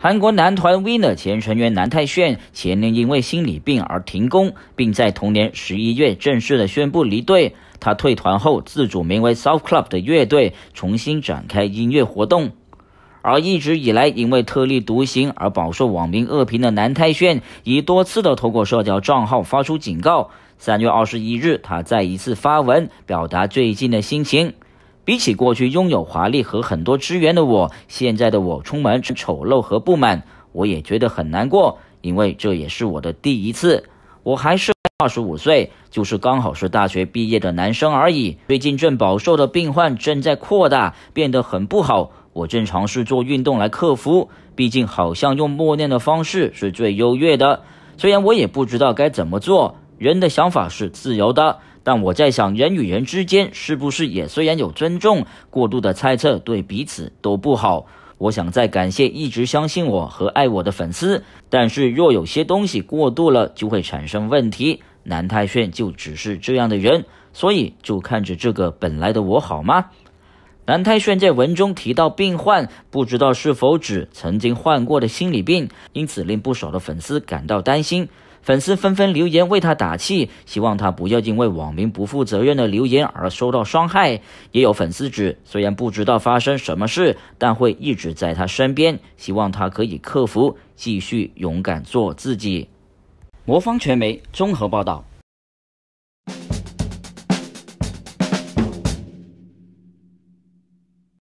韩国男团 Winner 前成员南泰炫前年因为心理病而停工，并在同年十一月正式的宣布离队。他退团后，自主名为 s o u t Club 的乐队，重新展开音乐活动。而一直以来因为特立独行而饱受网民恶评的南泰炫，已多次的透过社交账号发出警告。三月二十一日，他再一次发文表达最近的心情。比起过去拥有华丽和很多资源的我，现在的我充满丑陋和不满，我也觉得很难过，因为这也是我的第一次。我还是二十五岁，就是刚好是大学毕业的男生而已。最近正饱受的病患正在扩大，变得很不好。我正尝试做运动来克服，毕竟好像用默念的方式是最优越的。虽然我也不知道该怎么做，人的想法是自由的。但我在想，人与人之间是不是也虽然有尊重，过度的猜测对彼此都不好。我想再感谢一直相信我和爱我的粉丝，但是若有些东西过度了，就会产生问题。南太炫就只是这样的人，所以就看着这个本来的我好吗？南太炫在文中提到病患，不知道是否指曾经患过的心理病，因此令不少的粉丝感到担心。粉丝纷纷留言为他打气，希望他不要因为网民不负责任的留言而受到伤害。也有粉丝指，虽然不知道发生什么事，但会一直在他身边，希望他可以克服，继续勇敢做自己。魔方传媒综合报道。